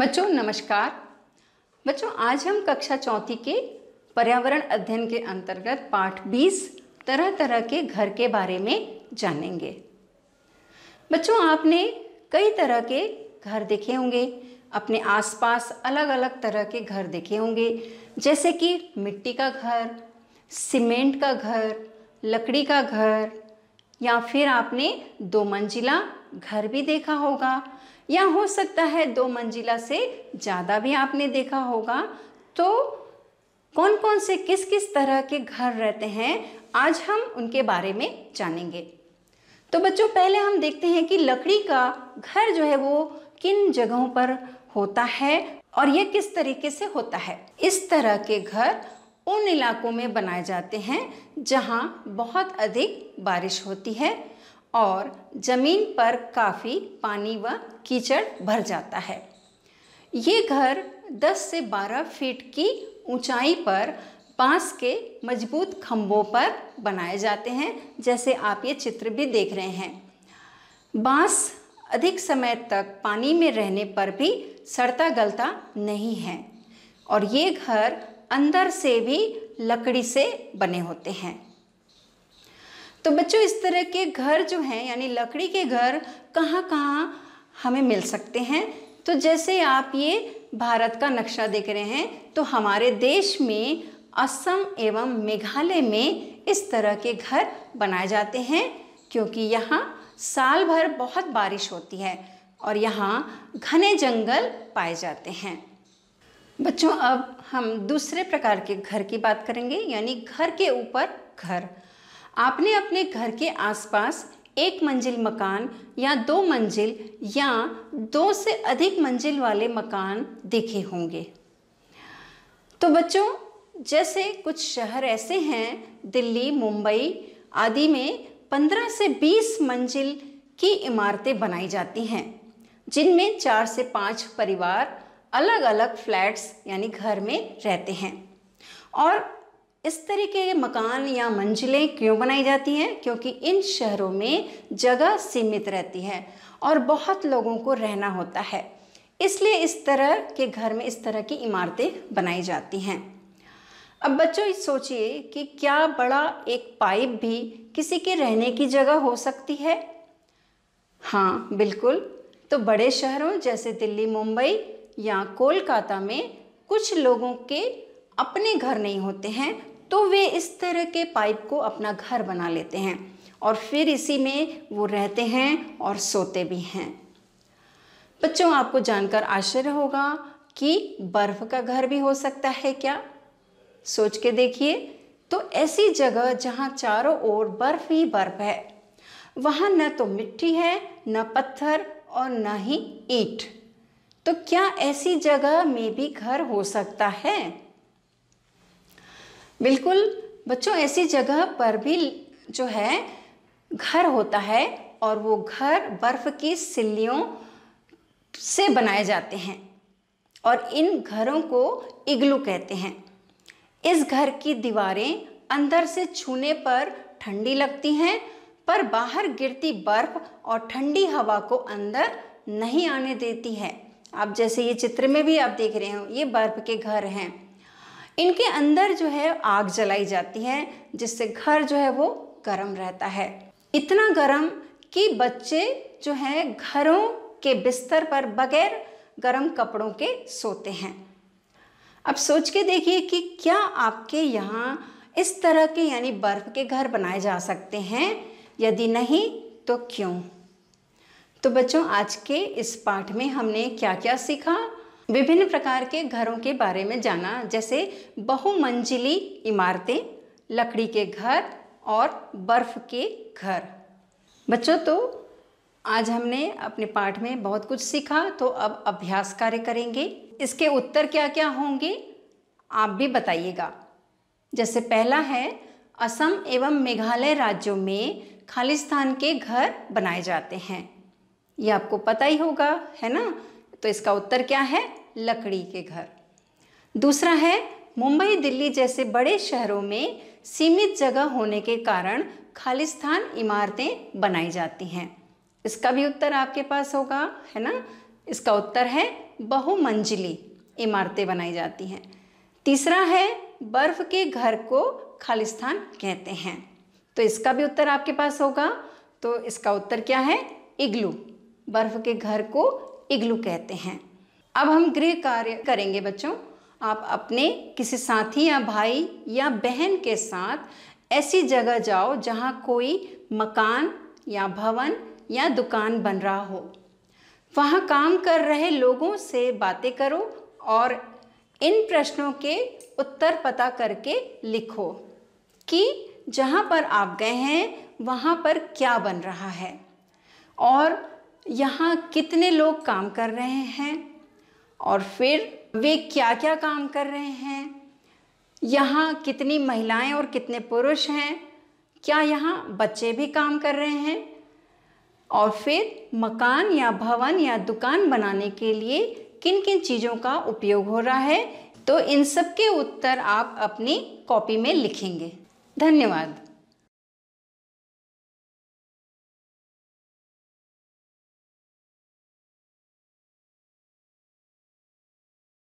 बच्चों नमस्कार बच्चों आज हम कक्षा चौथी के पर्यावरण अध्ययन के अंतर्गत पाठ 20 तरह तरह के घर के बारे में जानेंगे बच्चों आपने कई तरह के घर देखे होंगे अपने आसपास अलग अलग तरह के घर देखे होंगे जैसे कि मिट्टी का घर सीमेंट का घर लकड़ी का घर या फिर आपने दो मंजिला घर भी देखा होगा या हो सकता है दो मंजिला से ज़्यादा भी आपने देखा होगा तो कौन कौन से किस किस तरह के घर रहते हैं आज हम उनके बारे में जानेंगे तो बच्चों पहले हम देखते हैं कि लकड़ी का घर जो है वो किन जगहों पर होता है और ये किस तरीके से होता है इस तरह के घर उन इलाकों में बनाए जाते हैं जहाँ बहुत अधिक बारिश होती है और ज़मीन पर काफ़ी पानी व कीचड़ भर जाता है ये घर 10 से 12 फीट की ऊंचाई पर बांस के मजबूत खम्भों पर बनाए जाते हैं जैसे आप ये चित्र भी देख रहे हैं बांस अधिक समय तक पानी में रहने पर भी सड़ता गलता नहीं है और ये घर अंदर से भी लकड़ी से बने होते हैं तो बच्चों इस तरह के घर जो हैं यानी लकड़ी के घर कहाँ कहाँ हमें मिल सकते हैं तो जैसे आप ये भारत का नक्शा देख रहे हैं तो हमारे देश में असम एवं मेघालय में इस तरह के घर बनाए जाते हैं क्योंकि यहाँ साल भर बहुत बारिश होती है और यहाँ घने जंगल पाए जाते हैं बच्चों अब हम दूसरे प्रकार के घर की बात करेंगे यानी घर के ऊपर घर आपने अपने घर के आसपास एक मंजिल मकान या दो मंजिल या दो से अधिक मंजिल वाले मकान देखे होंगे तो बच्चों जैसे कुछ शहर ऐसे हैं दिल्ली मुंबई आदि में 15 से 20 मंजिल की इमारतें बनाई जाती हैं जिनमें चार से पाँच परिवार अलग अलग फ्लैट्स यानी घर में रहते हैं और इस तरह के मकान या मंजिलें क्यों बनाई जाती हैं क्योंकि इन शहरों में जगह सीमित रहती है और बहुत लोगों को रहना होता है इसलिए इस तरह के घर में इस तरह की इमारतें बनाई जाती हैं अब बच्चों सोचिए कि क्या बड़ा एक पाइप भी किसी के रहने की जगह हो सकती है हाँ बिल्कुल तो बड़े शहरों जैसे दिल्ली मुंबई या कोलकाता में कुछ लोगों के अपने घर नहीं होते हैं तो वे इस तरह के पाइप को अपना घर बना लेते हैं और फिर इसी में वो रहते हैं और सोते भी हैं बच्चों आपको जानकर आश्चर्य होगा कि बर्फ का घर भी हो सकता है क्या सोच के देखिए तो ऐसी जगह जहाँ चारों ओर बर्फ ही बर्फ है वहाँ न तो मिट्टी है न पत्थर और न ही ईट तो क्या ऐसी जगह में भी घर हो सकता है बिल्कुल बच्चों ऐसी जगह पर भी जो है घर होता है और वो घर बर्फ़ की सिल्लियों से बनाए जाते हैं और इन घरों को इग्लू कहते हैं इस घर की दीवारें अंदर से छूने पर ठंडी लगती हैं पर बाहर गिरती बर्फ़ और ठंडी हवा को अंदर नहीं आने देती है आप जैसे ये चित्र में भी आप देख रहे हो ये बर्फ़ के घर हैं इनके अंदर जो है आग जलाई जाती है जिससे घर जो है वो गर्म रहता है इतना गर्म कि बच्चे जो है घरों के बिस्तर पर बगैर गर्म कपड़ों के सोते हैं अब सोच के देखिए कि क्या आपके यहाँ इस तरह के यानी बर्फ़ के घर बनाए जा सकते हैं यदि नहीं तो क्यों तो बच्चों आज के इस पाठ में हमने क्या क्या सीखा विभिन्न प्रकार के घरों के बारे में जाना जैसे बहुमंजिली इमारतें लकड़ी के घर और बर्फ़ के घर बच्चों तो आज हमने अपने पाठ में बहुत कुछ सीखा तो अब अभ्यास कार्य करेंगे इसके उत्तर क्या क्या होंगे आप भी बताइएगा जैसे पहला है असम एवं मेघालय राज्यों में खालिस्तान के घर बनाए जाते हैं ये आपको पता ही होगा है ना तो इसका उत्तर क्या है लकड़ी के घर दूसरा है मुंबई दिल्ली जैसे बड़े शहरों में सीमित जगह होने के कारण खालिस्तान इमारतें बनाई जाती हैं इसका भी उत्तर आपके पास होगा है ना इसका उत्तर है बहुमंजिली इमारतें बनाई जाती हैं तीसरा है बर्फ के घर को खालिस्तान कहते हैं तो इसका भी उत्तर आपके पास होगा तो इसका उत्तर क्या है इग्लू बर्फ के घर को इग्लू कहते हैं अब हम गृह कार्य करेंगे बच्चों आप अपने किसी साथी या भाई या बहन के साथ ऐसी जगह जाओ जहाँ कोई मकान या भवन या दुकान बन रहा हो वहाँ काम कर रहे लोगों से बातें करो और इन प्रश्नों के उत्तर पता करके लिखो कि जहाँ पर आप गए हैं वहाँ पर क्या बन रहा है और यहाँ कितने लोग काम कर रहे हैं और फिर वे क्या क्या काम कर रहे हैं यहाँ कितनी महिलाएं और कितने पुरुष हैं क्या यहाँ बच्चे भी काम कर रहे हैं और फिर मकान या भवन या दुकान बनाने के लिए किन किन चीज़ों का उपयोग हो रहा है तो इन सब के उत्तर आप अपनी कॉपी में लिखेंगे धन्यवाद